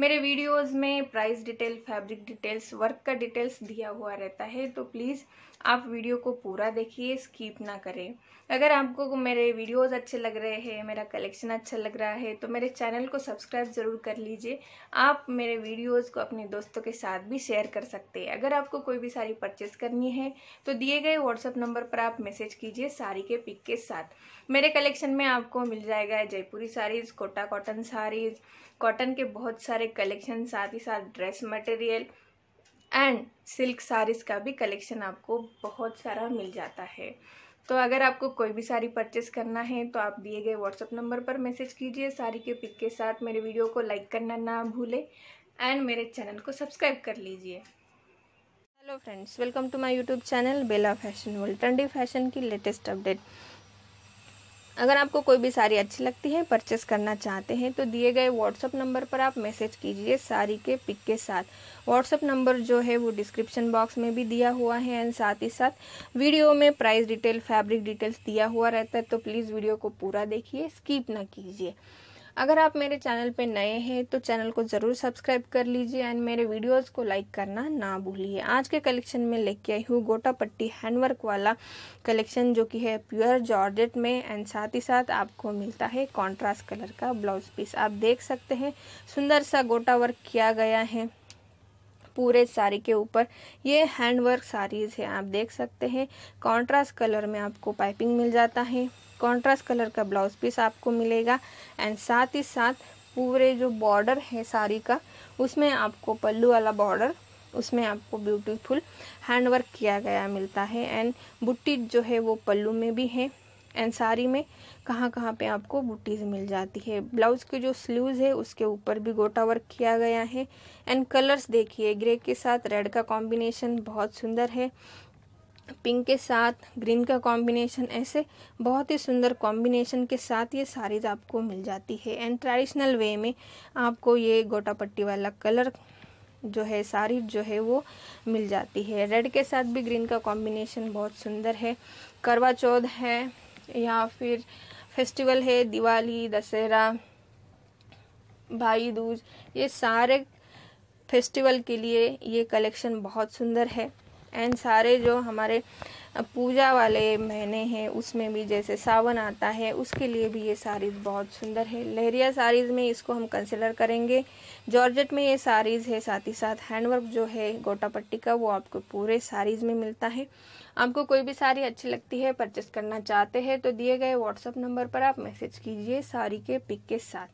मेरे वीडियोस में price detail fabric details work का डिटेल्स दिया हुआ रहता है तो प्लीज़ आप वीडियो को पूरा देखिए स्कीप ना करें अगर आपको मेरे वीडियोस अच्छे लग रहे हैं मेरा कलेक्शन अच्छा लग रहा है तो मेरे चैनल को सब्सक्राइब ज़रूर कर लीजिए आप मेरे वीडियोस को अपने दोस्तों के साथ भी शेयर कर सकते हैं अगर आपको कोई भी साड़ी परचेस करनी है तो दिए गए व्हाट्सअप नंबर पर आप मैसेज कीजिए साड़ी के पिक के साथ मेरे कलेक्शन में आपको मिल जाएगा जयपुरी साड़ीज़ कोटा कॉटन साड़ीज़ कॉटन के बहुत सारे कलेक्शन साथ ही साथ dress material and silk sarees का भी कलेक्शन आपको बहुत सारा मिल जाता है तो अगर आपको कोई भी साड़ी परचेस करना है तो आप दिए गए व्हाट्सअप नंबर पर मैसेज कीजिए साड़ी के पिक के साथ मेरे वीडियो को लाइक करना ना भूले एंड मेरे चैनल को सब्सक्राइब कर लीजिए hello friends welcome to my YouTube channel Bela fashion world trendy fashion की लेटेस्ट अपडेट अगर आपको कोई भी साड़ी अच्छी लगती है परचेस करना चाहते हैं तो दिए गए व्हाट्सअप नंबर पर आप मैसेज कीजिए साड़ी के पिक के साथ व्हाट्सअप नंबर जो है वो डिस्क्रिप्शन बॉक्स में भी दिया हुआ है एंड साथ ही साथ वीडियो में प्राइस डिटेल फैब्रिक डिटेल्स दिया हुआ रहता है तो प्लीज़ वीडियो को पूरा देखिए स्किप ना कीजिए अगर आप मेरे चैनल पे नए हैं तो चैनल को ज़रूर सब्सक्राइब कर लीजिए एंड मेरे वीडियोस को लाइक करना ना भूलिए आज के कलेक्शन में लेके आई हूँ गोटा पट्टी हैंडवर्क वाला कलेक्शन जो कि है प्योर जॉर्जेट में एंड साथ ही साथ आपको मिलता है कॉन्ट्रास्ट कलर का ब्लाउज पीस आप देख सकते हैं सुंदर सा गोटा वर्क किया गया है पूरे साड़ी के ऊपर ये हैंडवर्क साड़ीज़ है आप देख सकते हैं कॉन्ट्रास्ट कलर में आपको पाइपिंग मिल जाता है कॉन्ट्रास्ट कलर का ब्लाउज पीस आपको मिलेगा एंड साथ ही साथ पूरे जो बॉर्डर है साड़ी का उसमें आपको पल्लू वाला बॉर्डर उसमें आपको ब्यूटीफुल हैंडवर्क किया गया मिलता है एंड बुट्टी जो है वो पल्लू में भी है एंड साड़ी में कहाँ कहाँ पे आपको बुटीज़ मिल जाती है ब्लाउज़ के जो स्लीव्स है उसके ऊपर भी गोटा वर्क किया गया है एंड कलर्स देखिए ग्रे के साथ रेड का कॉम्बिनेशन बहुत सुंदर है पिंक के साथ ग्रीन का कॉम्बिनेशन ऐसे बहुत ही सुंदर कॉम्बिनेशन के साथ ये साड़ीज आपको मिल जाती है एंड ट्रेडिशनल वे में आपको ये गोटा पट्टी वाला कलर जो है साड़ी जो है वो मिल जाती है रेड के साथ भी ग्रीन का कॉम्बिनेशन बहुत सुंदर है करवा चौथ है या फिर फेस्टिवल है दिवाली दशहरा भाई दूज ये सारे फेस्टिवल के लिए ये कलेक्शन बहुत सुंदर है एंड सारे जो हमारे पूजा वाले महीने हैं उसमें भी जैसे सावन आता है उसके लिए भी ये साड़ीज़ बहुत सुंदर है लहरिया साड़ीज़ में इसको हम कंसिडर करेंगे जॉर्जेट में ये साड़ीज़ है साथ ही साथ हैंडवर्क जो है गोटा पट्टी का वो आपको पूरे साड़ीज़ में मिलता है आपको कोई भी साड़ी अच्छी लगती है परचेस करना चाहते हैं तो दिए गए व्हाट्सअप नंबर पर आप मैसेज कीजिए साड़ी के पिक के साथ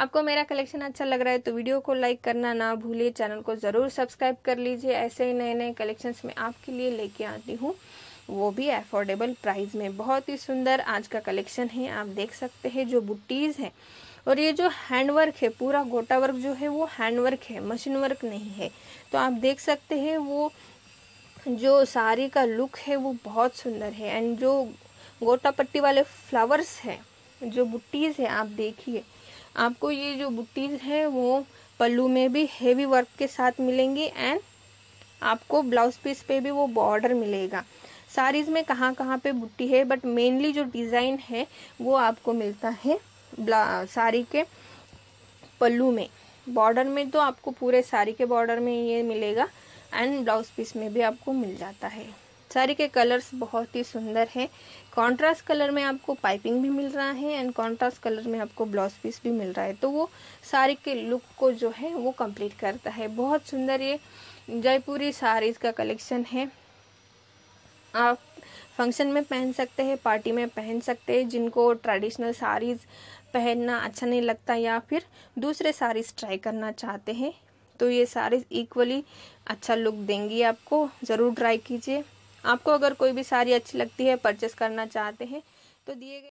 आपको मेरा कलेक्शन अच्छा लग रहा है तो वीडियो को लाइक करना ना भूलिए चैनल को ज़रूर सब्सक्राइब कर लीजिए ऐसे ही नए नए कलेक्शंस में आपके लिए लेके आती हूँ वो भी एफोर्डेबल प्राइस में बहुत ही सुंदर आज का कलेक्शन है आप देख सकते हैं जो बुट्टीज़ हैं और ये जो हैंड वर्क है पूरा गोटा वर्क जो है वो हैंड वर्क है मशीन वर्क नहीं है तो आप देख सकते हैं वो जो साड़ी का लुक है वो बहुत सुंदर है एंड जो गोटा पट्टी वाले फ्लावर्स हैं जो बुट्टीज़ है आप देखिए आपको ये जो बुटीज है वो पल्लू में भी हेवी वर्क के साथ मिलेंगी एंड आपको ब्लाउज पीस पे भी वो बॉर्डर मिलेगा साड़ीज में कहाँ कहाँ पे बुट्टी है बट मेनली जो डिज़ाइन है वो आपको मिलता है साड़ी के पल्लू में बॉर्डर में तो आपको पूरे साड़ी के बॉर्डर में ये मिलेगा एंड ब्लाउज पीस में भी आपको मिल जाता है साड़ी के कलर्स बहुत ही सुंदर है कॉन्ट्रास्ट कलर में आपको पाइपिंग भी मिल रहा है एंड कॉन्ट्रास्ट कलर में आपको ब्लाउज पीस भी मिल रहा है तो वो साड़ी के लुक को जो है वो कंप्लीट करता है बहुत सुंदर ये जयपुरी साड़ीज़ का कलेक्शन है आप फंक्शन में पहन सकते हैं पार्टी में पहन सकते हैं जिनको ट्रेडिशनल साड़ीज़ पहनना अच्छा नहीं लगता या फिर दूसरे साड़ीज़ ट्राई करना चाहते हैं तो ये साड़ीज़ इक्वली अच्छा लुक देंगी आपको ज़रूर ट्राई कीजिए आपको अगर कोई भी साड़ी अच्छी लगती है परचेस करना चाहते हैं तो दिए गए